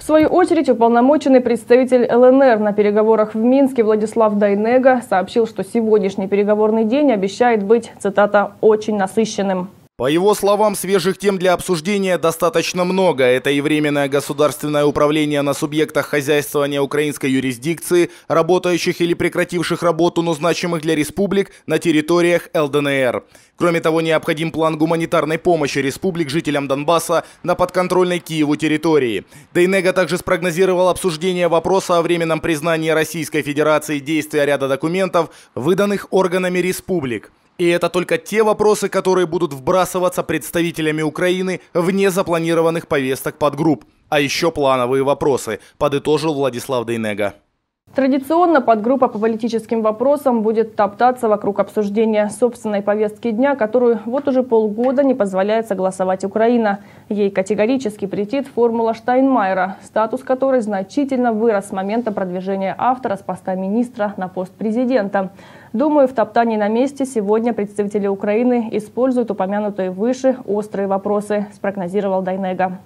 В свою очередь, уполномоченный представитель ЛНР на переговорах в Минске Владислав Дайнега сообщил, что сегодняшний переговорный день обещает быть, цитата, «очень насыщенным». По его словам, свежих тем для обсуждения достаточно много. Это и временное государственное управление на субъектах хозяйствования украинской юрисдикции, работающих или прекративших работу, но значимых для республик на территориях ЛДНР. Кроме того, необходим план гуманитарной помощи республик жителям Донбасса на подконтрольной Киеву территории. Дейнега также спрогнозировал обсуждение вопроса о временном признании Российской Федерации действия ряда документов, выданных органами республик. И это только те вопросы, которые будут вбрасываться представителями Украины вне запланированных повесток подгрупп. А еще плановые вопросы, подытожил Владислав Дейнега. Традиционно подгруппа по политическим вопросам будет топтаться вокруг обсуждения собственной повестки дня, которую вот уже полгода не позволяет согласовать Украина. Ей категорически претит формула Штайнмайера, статус которой значительно вырос с момента продвижения автора с поста министра на пост президента. Думаю, в топтании на месте сегодня представители Украины используют упомянутые выше острые вопросы, спрогнозировал Дайнега.